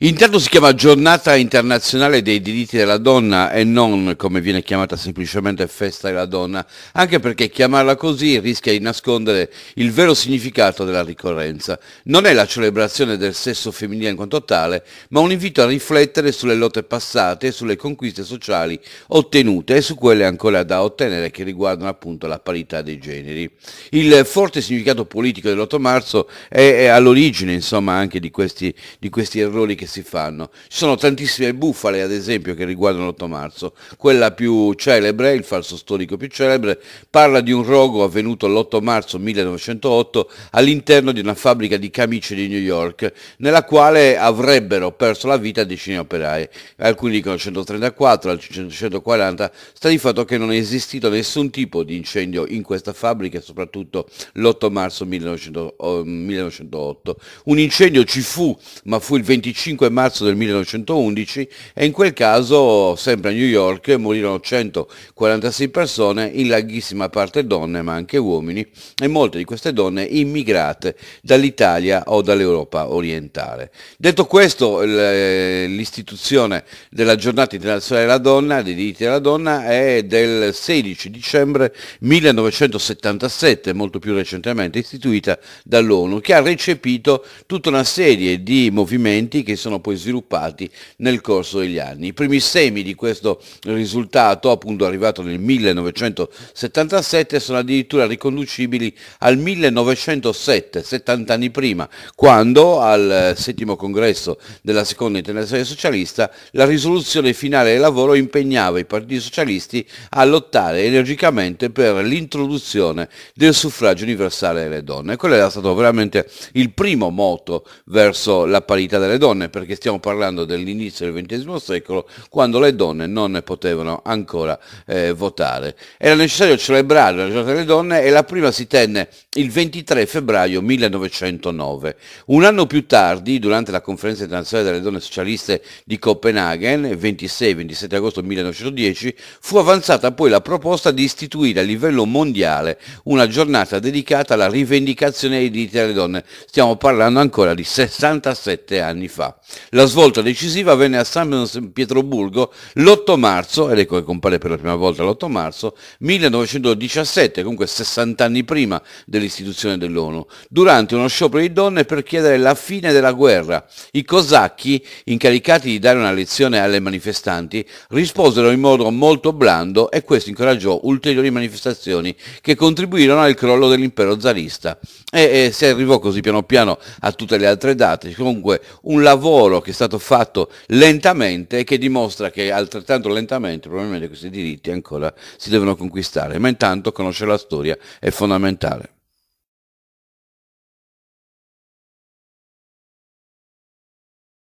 Intanto si chiama Giornata Internazionale dei diritti della donna e non come viene chiamata semplicemente Festa della donna, anche perché chiamarla così rischia di nascondere il vero significato della ricorrenza. Non è la celebrazione del sesso femminile in quanto tale, ma un invito a riflettere sulle lotte passate, sulle conquiste sociali ottenute e su quelle ancora da ottenere che riguardano appunto la parità dei generi. Il forte significato politico dell'8 marzo è, all'origine insomma anche di questi, di questi errori che che si fanno. Ci sono tantissime bufale, ad esempio, che riguardano l'8 marzo. Quella più celebre, il falso storico più celebre, parla di un rogo avvenuto l'8 marzo 1908 all'interno di una fabbrica di camicie di New York, nella quale avrebbero perso la vita decine di operai. Alcuni dicono 134, altri 140. Sta di fatto che non è esistito nessun tipo di incendio in questa fabbrica, soprattutto l'8 marzo 1908. Un incendio ci fu, ma fu il 25 5 marzo del 1911 e in quel caso, sempre a New York, morirono 146 persone, in larghissima parte donne ma anche uomini e molte di queste donne immigrate dall'Italia o dall'Europa orientale. Detto questo, l'istituzione della giornata internazionale della donna, dei diritti della donna, è del 16 dicembre 1977, molto più recentemente istituita dall'ONU, che ha recepito tutta una serie di movimenti che sono sono poi sviluppati nel corso degli anni. I primi semi di questo risultato, appunto arrivato nel 1977, sono addirittura riconducibili al 1907, 70 anni prima, quando al settimo congresso della seconda internazionale socialista la risoluzione finale del lavoro impegnava i partiti socialisti a lottare energicamente per l'introduzione del suffragio universale delle donne. quello era stato veramente il primo moto verso la parità delle donne perché stiamo parlando dell'inizio del XX secolo, quando le donne non ne potevano ancora eh, votare. Era necessario celebrare la giornata delle donne e la prima si tenne il 23 febbraio 1909. Un anno più tardi, durante la conferenza internazionale delle donne socialiste di Copenaghen, 26-27 agosto 1910, fu avanzata poi la proposta di istituire a livello mondiale una giornata dedicata alla rivendicazione dei diritti delle donne. Stiamo parlando ancora di 67 anni fa. La svolta decisiva avvenne a San Pietroburgo l'8 marzo, ed ecco che compare per la prima volta l'8 marzo, 1917, comunque 60 anni prima dell'istituzione dell'ONU, durante uno sciopero di donne per chiedere la fine della guerra. I cosacchi, incaricati di dare una lezione alle manifestanti, risposero in modo molto blando e questo incoraggiò ulteriori manifestazioni che contribuirono al crollo dell'impero zarista. E, e si arrivò così piano piano a tutte le altre date. Comunque un lavoro lavoro che è stato fatto lentamente e che dimostra che altrettanto lentamente probabilmente questi diritti ancora si devono conquistare, ma intanto conoscere la storia è fondamentale.